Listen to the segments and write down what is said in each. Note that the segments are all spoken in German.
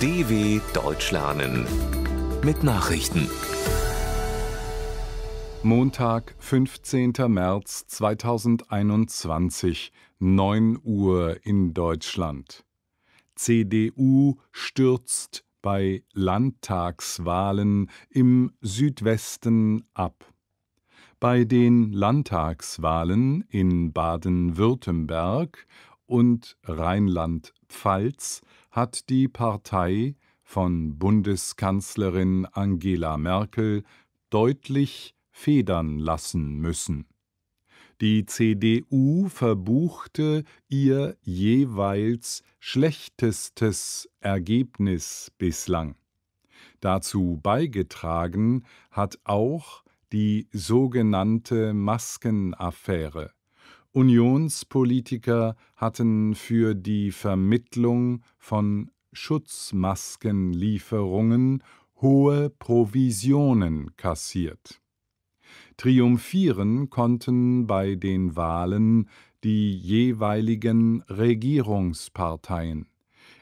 DW Deutsch lernen mit Nachrichten. Montag, 15. März 2021, 9 Uhr in Deutschland. CDU stürzt bei Landtagswahlen im Südwesten ab. Bei den Landtagswahlen in Baden-Württemberg und Rheinland-Pfalz hat die Partei von Bundeskanzlerin Angela Merkel deutlich federn lassen müssen. Die CDU verbuchte ihr jeweils schlechtestes Ergebnis bislang. Dazu beigetragen hat auch die sogenannte Maskenaffäre. Unionspolitiker hatten für die Vermittlung von Schutzmaskenlieferungen hohe Provisionen kassiert. Triumphieren konnten bei den Wahlen die jeweiligen Regierungsparteien.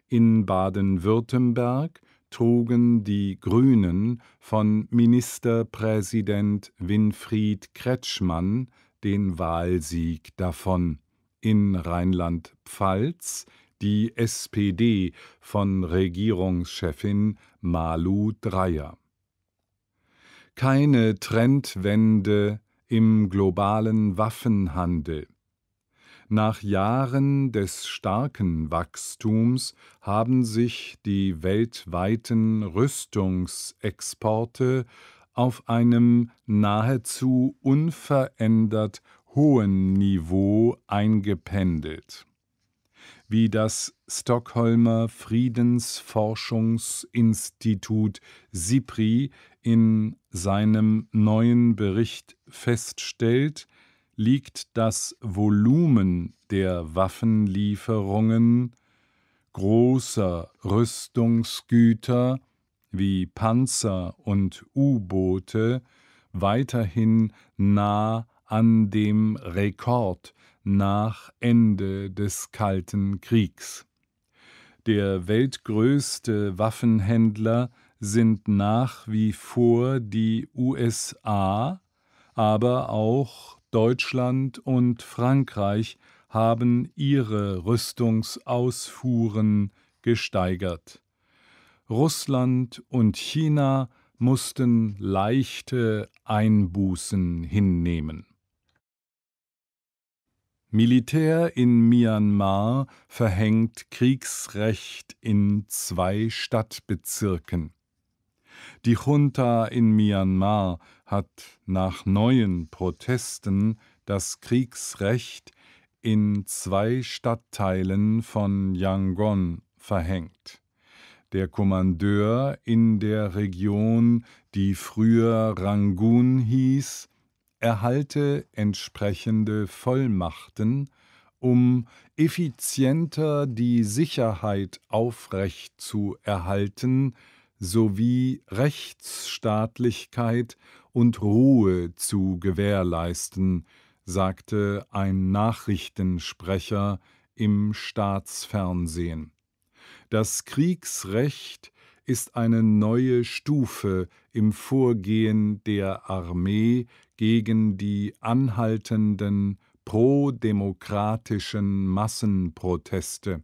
In Baden-Württemberg trugen die Grünen von Ministerpräsident Winfried Kretschmann den Wahlsieg davon. In Rheinland-Pfalz die SPD von Regierungschefin Malu Dreyer. Keine Trendwende im globalen Waffenhandel. Nach Jahren des starken Wachstums haben sich die weltweiten Rüstungsexporte auf einem nahezu unverändert hohen Niveau eingependelt. Wie das Stockholmer Friedensforschungsinstitut SIPRI in seinem neuen Bericht feststellt, liegt das Volumen der Waffenlieferungen großer Rüstungsgüter wie Panzer und U-Boote weiterhin nah an dem Rekord nach Ende des Kalten Kriegs. Der weltgrößte Waffenhändler sind nach wie vor die USA, aber auch Deutschland und Frankreich haben ihre Rüstungsausfuhren gesteigert. Russland und China mussten leichte Einbußen hinnehmen. Militär in Myanmar verhängt Kriegsrecht in zwei Stadtbezirken. Die Junta in Myanmar hat nach neuen Protesten das Kriegsrecht in zwei Stadtteilen von Yangon verhängt der Kommandeur in der Region, die früher Rangun hieß, erhalte entsprechende Vollmachten, um effizienter die Sicherheit aufrecht zu erhalten sowie Rechtsstaatlichkeit und Ruhe zu gewährleisten, sagte ein Nachrichtensprecher im Staatsfernsehen. Das Kriegsrecht ist eine neue Stufe im Vorgehen der Armee gegen die anhaltenden prodemokratischen Massenproteste.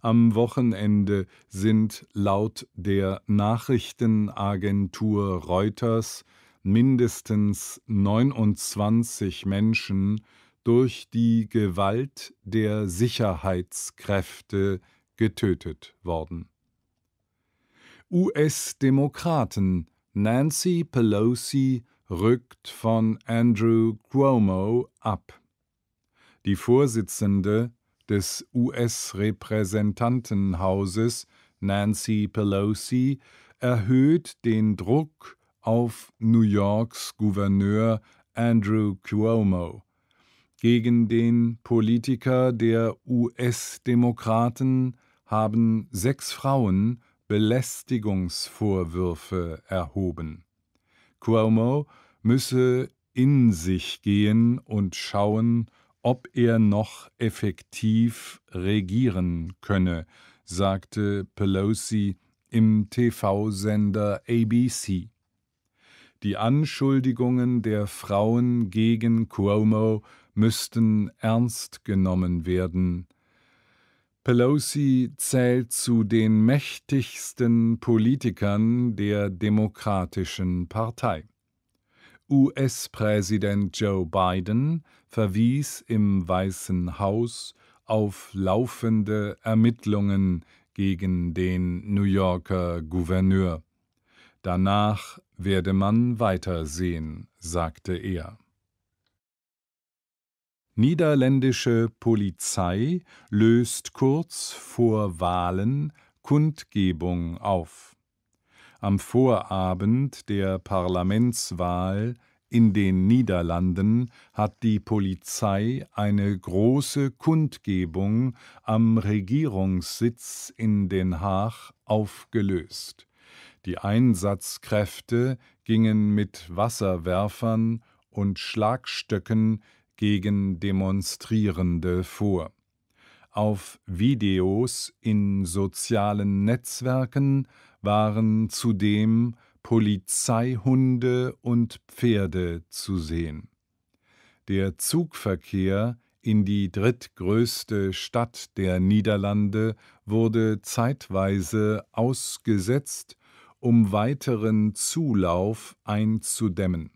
Am Wochenende sind laut der Nachrichtenagentur Reuters mindestens 29 Menschen durch die Gewalt der Sicherheitskräfte getötet worden. US-Demokraten Nancy Pelosi rückt von Andrew Cuomo ab. Die Vorsitzende des US-Repräsentantenhauses Nancy Pelosi erhöht den Druck auf New Yorks Gouverneur Andrew Cuomo. Gegen den Politiker der US-Demokraten haben sechs Frauen Belästigungsvorwürfe erhoben. Cuomo müsse in sich gehen und schauen, ob er noch effektiv regieren könne, sagte Pelosi im TV-Sender ABC. Die Anschuldigungen der Frauen gegen Cuomo müssten ernst genommen werden, Pelosi zählt zu den mächtigsten Politikern der Demokratischen Partei. US-Präsident Joe Biden verwies im Weißen Haus auf laufende Ermittlungen gegen den New Yorker Gouverneur. Danach werde man weitersehen, sagte er. Niederländische Polizei löst kurz vor Wahlen Kundgebung auf. Am Vorabend der Parlamentswahl in den Niederlanden hat die Polizei eine große Kundgebung am Regierungssitz in Den Haag aufgelöst. Die Einsatzkräfte gingen mit Wasserwerfern und Schlagstöcken gegen Demonstrierende vor. Auf Videos in sozialen Netzwerken waren zudem Polizeihunde und Pferde zu sehen. Der Zugverkehr in die drittgrößte Stadt der Niederlande wurde zeitweise ausgesetzt, um weiteren Zulauf einzudämmen.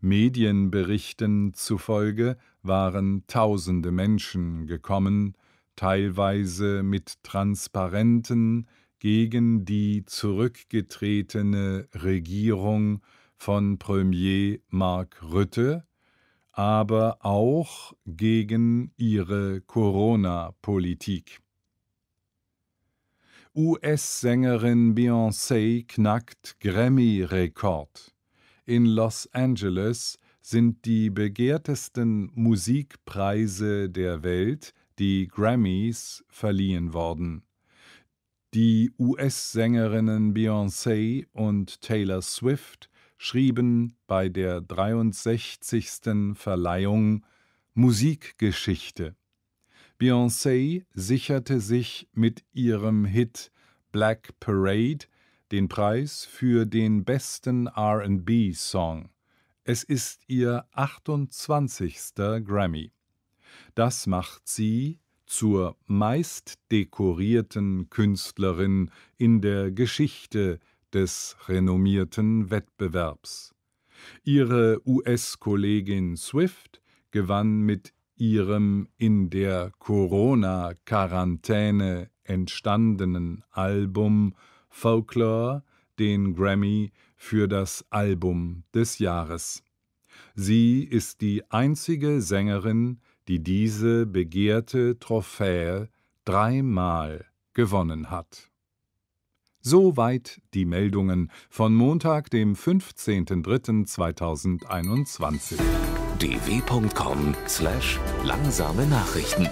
Medienberichten zufolge waren tausende Menschen gekommen, teilweise mit Transparenten gegen die zurückgetretene Regierung von Premier Mark Rütte, aber auch gegen ihre Corona-Politik. US-Sängerin Beyoncé knackt Grammy-Rekord. In Los Angeles sind die begehrtesten Musikpreise der Welt, die Grammys, verliehen worden. Die US-Sängerinnen Beyoncé und Taylor Swift schrieben bei der 63. Verleihung Musikgeschichte. Beyoncé sicherte sich mit ihrem Hit Black Parade den Preis für den besten RB-Song. Es ist ihr 28. Grammy. Das macht sie zur meistdekorierten Künstlerin in der Geschichte des renommierten Wettbewerbs. Ihre US-Kollegin Swift gewann mit ihrem in der Corona-Quarantäne entstandenen Album Folklore den Grammy für das Album des Jahres. Sie ist die einzige Sängerin, die diese begehrte Trophäe dreimal gewonnen hat. Soweit die Meldungen von Montag, dem 15.03.2021. dw.com/langsame Nachrichten